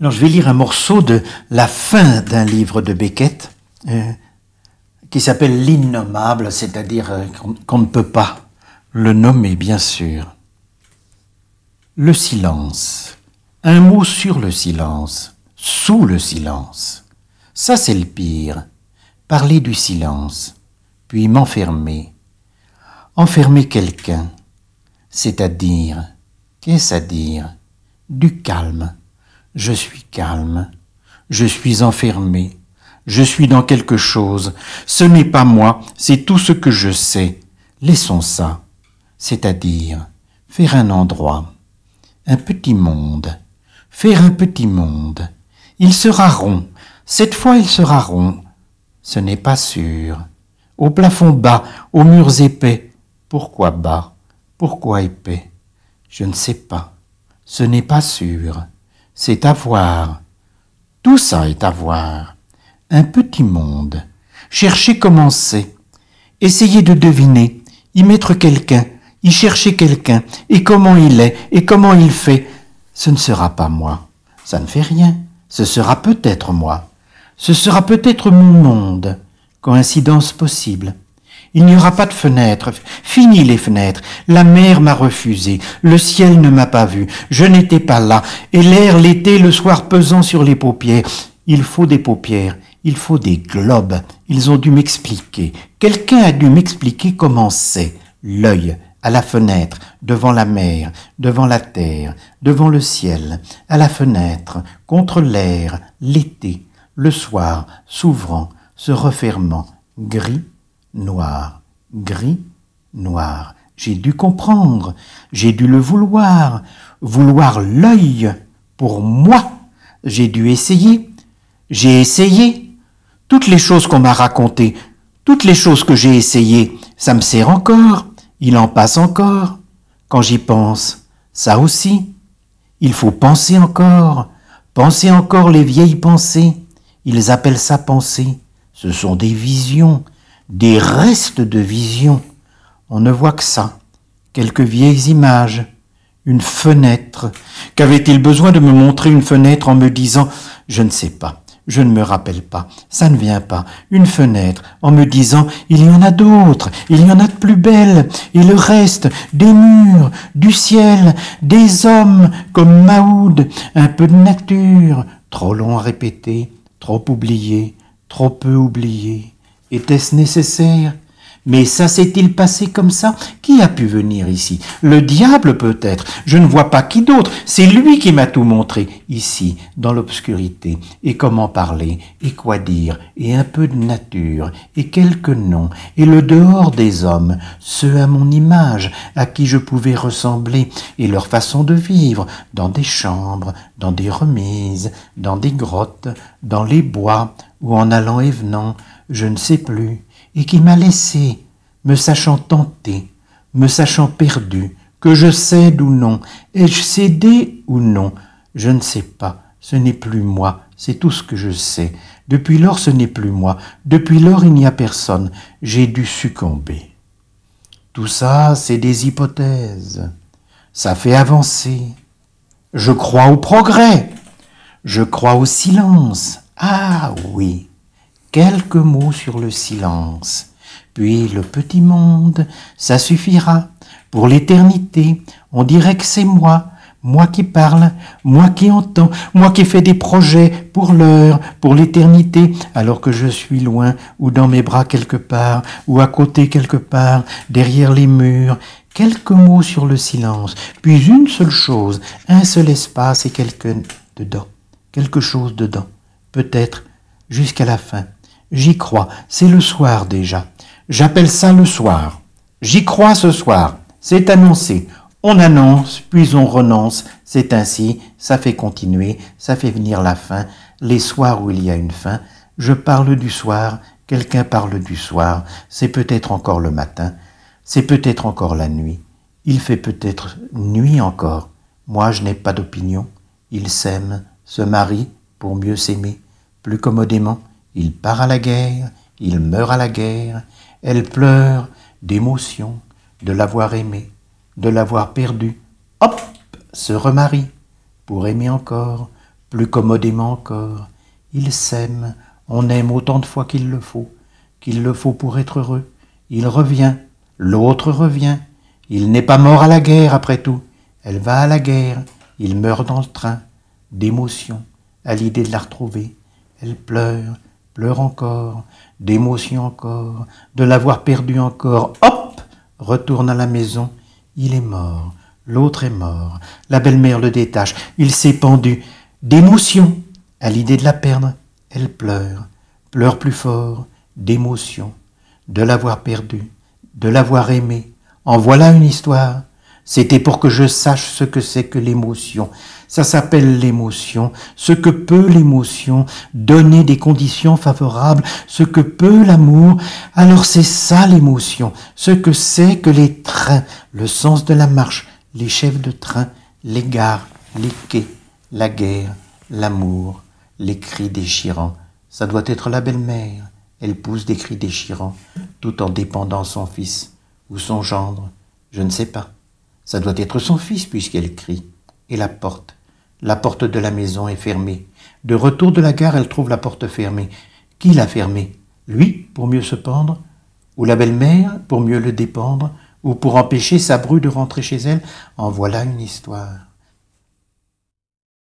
je vais lire un morceau de la fin d'un livre de Beckett euh, qui s'appelle L'innommable, c'est-à-dire euh, qu'on ne peut pas le nommer bien sûr. Le silence, un mot sur le silence, sous le silence. Ça c'est le pire, parler du silence, puis m'enfermer. Enfermer quelqu'un, c'est-à-dire, qu'est-ce à dire Du calme je suis calme, je suis enfermé, je suis dans quelque chose, ce n'est pas moi, c'est tout ce que je sais. Laissons ça, c'est-à-dire faire un endroit, un petit monde, faire un petit monde. Il sera rond, cette fois il sera rond, ce n'est pas sûr. Au plafond bas, aux murs épais, pourquoi bas, pourquoi épais Je ne sais pas, ce n'est pas sûr c'est à voir. Tout ça est à voir. Un petit monde. Chercher comment c'est. Essayer de deviner, y mettre quelqu'un, y chercher quelqu'un, et comment il est, et comment il fait. Ce ne sera pas moi. Ça ne fait rien. Ce sera peut-être moi. Ce sera peut-être mon monde. Coïncidence possible. Il n'y aura pas de fenêtre. Fini les fenêtres. La mer m'a refusé. Le ciel ne m'a pas vu. Je n'étais pas là. Et l'air l'été, le soir pesant sur les paupières. Il faut des paupières. Il faut des globes. Ils ont dû m'expliquer. Quelqu'un a dû m'expliquer comment c'est. L'œil, à la fenêtre, devant la mer, devant la terre, devant le ciel, à la fenêtre, contre l'air, l'été, le soir, s'ouvrant, se refermant, gris noir, gris, noir. J'ai dû comprendre, j'ai dû le vouloir, vouloir l'œil pour moi. J'ai dû essayer, j'ai essayé. Toutes les choses qu'on m'a racontées, toutes les choses que j'ai essayées, ça me sert encore, il en passe encore. Quand j'y pense, ça aussi. Il faut penser encore, penser encore les vieilles pensées. Ils appellent ça pensée. Ce sont des visions, des restes de vision. On ne voit que ça, quelques vieilles images, une fenêtre. Qu'avait-il besoin de me montrer une fenêtre en me disant Je ne sais pas, je ne me rappelle pas, ça ne vient pas, une fenêtre, en me disant Il y en a d'autres, il y en a de plus belles, et le reste, des murs, du ciel, des hommes comme Mahoud, un peu de nature, trop long à répéter, trop oublié, trop peu oublié. Était-ce nécessaire mais ça s'est-il passé comme ça Qui a pu venir ici Le diable peut-être. Je ne vois pas qui d'autre. C'est lui qui m'a tout montré, ici, dans l'obscurité. Et comment parler Et quoi dire Et un peu de nature Et quelques noms Et le dehors des hommes, ceux à mon image, à qui je pouvais ressembler, et leur façon de vivre, dans des chambres, dans des remises, dans des grottes, dans les bois, ou en allant et venant, je ne sais plus, et qui m'a laissé, me sachant tenté, me sachant perdu, que je cède ou non, ai-je cédé ou non, je ne sais pas, ce n'est plus moi, c'est tout ce que je sais. Depuis lors, ce n'est plus moi, depuis lors, il n'y a personne, j'ai dû succomber. Tout ça, c'est des hypothèses, ça fait avancer. Je crois au progrès, je crois au silence. Ah oui, quelques mots sur le silence, puis le petit monde, ça suffira, pour l'éternité, on dirait que c'est moi, moi qui parle, moi qui entends, moi qui fais des projets pour l'heure, pour l'éternité, alors que je suis loin, ou dans mes bras quelque part, ou à côté quelque part, derrière les murs. Quelques mots sur le silence, puis une seule chose, un seul espace et quelqu'un dedans, quelque chose dedans, peut-être jusqu'à la fin. J'y crois, c'est le soir déjà. J'appelle ça le soir. J'y crois ce soir, c'est annoncé. On annonce, puis on renonce, c'est ainsi, ça fait continuer, ça fait venir la fin, les soirs où il y a une fin. Je parle du soir, quelqu'un parle du soir, c'est peut-être encore le matin, c'est peut-être encore la nuit, il fait peut-être nuit encore. Moi, je n'ai pas d'opinion. Ils s'aiment, se marient pour mieux s'aimer, plus commodément. Il part à la guerre, il meurt à la guerre, elle pleure d'émotion de l'avoir aimé, de l'avoir perdu. Hop, se remarie pour aimer encore, plus commodément encore. Il s'aime, on aime autant de fois qu'il le faut, qu'il le faut pour être heureux. Il revient, l'autre revient. Il n'est pas mort à la guerre après tout. Elle va à la guerre, il meurt dans le train, d'émotion, à l'idée de la retrouver. Elle pleure, pleure encore, d'émotion encore, de l'avoir perdu encore. Hop Retourne à la maison. Il est mort. L'autre est mort. La belle-mère le détache. Il s'est pendu. D'émotion. À l'idée de la perdre, elle pleure. Pleure plus fort. D'émotion. De l'avoir perdu. De l'avoir aimé. En voilà une histoire. C'était pour que je sache ce que c'est que l'émotion. Ça s'appelle l'émotion. Ce que peut l'émotion, donner des conditions favorables, ce que peut l'amour, alors c'est ça l'émotion. Ce que c'est que les trains, le sens de la marche, les chefs de train, les gares, les quais, la guerre, l'amour, les cris déchirants. Ça doit être la belle-mère. Elle pousse des cris déchirants, tout en dépendant son fils ou son gendre, je ne sais pas. Ça doit être son fils puisqu'elle crie. Et la porte. La porte de la maison est fermée. De retour de la gare, elle trouve la porte fermée. Qui l'a fermée Lui, pour mieux se pendre Ou la belle-mère, pour mieux le dépendre Ou pour empêcher sa bru de rentrer chez elle En voilà une histoire.